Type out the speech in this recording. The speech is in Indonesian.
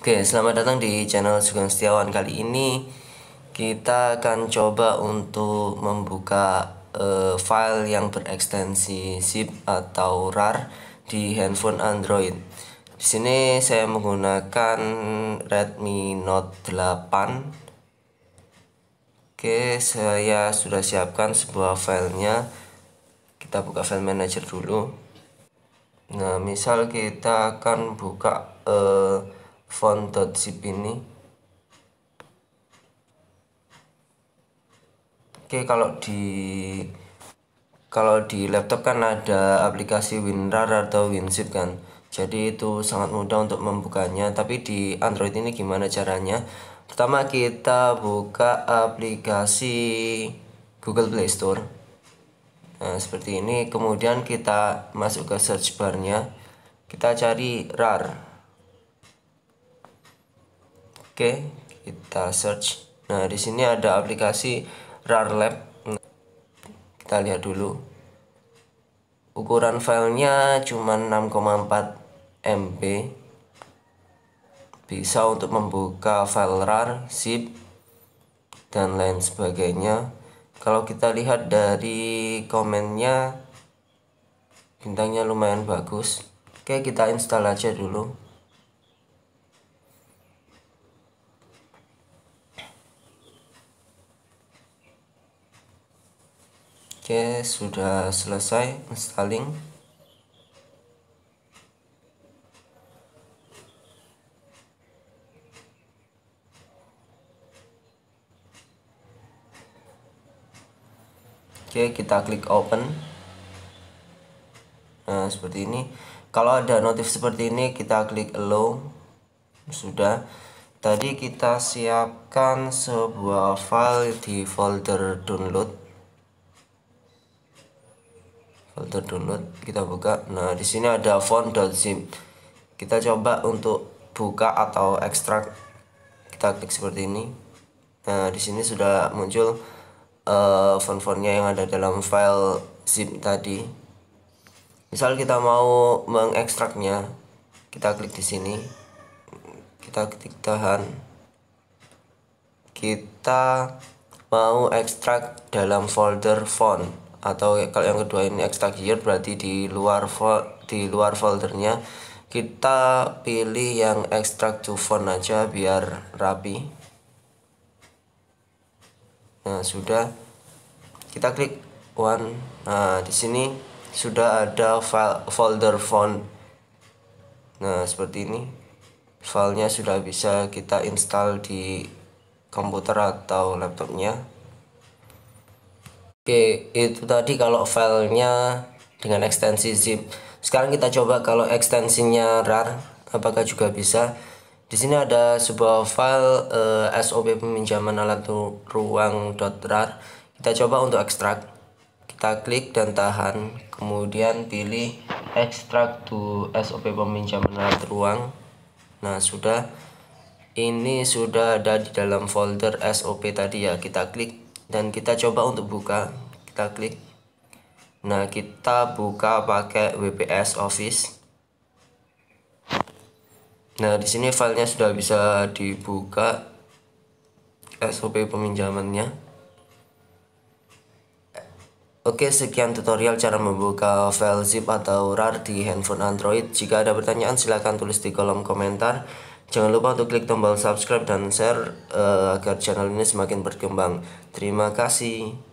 Oke, selamat datang di channel Sugeng Setiawan. Kali ini kita akan coba untuk membuka uh, file yang berekstensi zip atau RAR di handphone Android. Di sini saya menggunakan Redmi Note 8. Oke, saya sudah siapkan sebuah filenya. Kita buka file manager dulu. Nah, misal kita akan buka uh, font.zip ini Oke kalau di kalau di laptop kan ada aplikasi WinRAR atau WinZip kan jadi itu sangat mudah untuk membukanya tapi di Android ini gimana caranya pertama kita buka aplikasi Google Play Store nah seperti ini kemudian kita masuk ke search bar nya kita cari RAR Oke, kita search. Nah, di sini ada aplikasi RARLab. Kita lihat dulu. Ukuran filenya cuma 6,4 MB. Bisa untuk membuka file RAR, zip, dan lain sebagainya. Kalau kita lihat dari komennya, bintangnya lumayan bagus. Oke, kita install aja dulu. Oke sudah selesai installing Oke kita klik open Nah seperti ini Kalau ada notif seperti ini kita klik allow Sudah Tadi kita siapkan sebuah file di folder download folder download kita buka nah di sini ada font.zip kita coba untuk buka atau ekstrak kita klik seperti ini nah di sini sudah muncul uh, font-fontnya yang ada dalam file zip tadi misal kita mau mengekstraknya kita klik di sini kita ketik tahan kita mau ekstrak dalam folder font atau kalau yang kedua ini extra gear berarti di luar di luar foldernya kita pilih yang extract to font aja biar rapi nah sudah kita klik one nah di sini sudah ada file folder font nah seperti ini filenya sudah bisa kita install di komputer atau laptopnya Oke, itu tadi kalau filenya dengan ekstensi zip. Sekarang kita coba kalau ekstensinya rar, apakah juga bisa? Di sini ada sebuah file uh, eh, SOP peminjaman alat rar. Kita coba untuk ekstrak. Kita klik dan tahan, kemudian pilih ekstrak to SOP peminjaman alat ruang. Nah, sudah ini sudah ada di dalam folder SOP tadi ya. Kita klik dan kita coba untuk buka kita klik nah kita buka pakai WPS Office nah di sini filenya sudah bisa dibuka SOP peminjamannya Oke, sekian tutorial cara membuka file zip atau RAR di handphone Android. Jika ada pertanyaan, silahkan tulis di kolom komentar. Jangan lupa untuk klik tombol subscribe dan share uh, agar channel ini semakin berkembang. Terima kasih.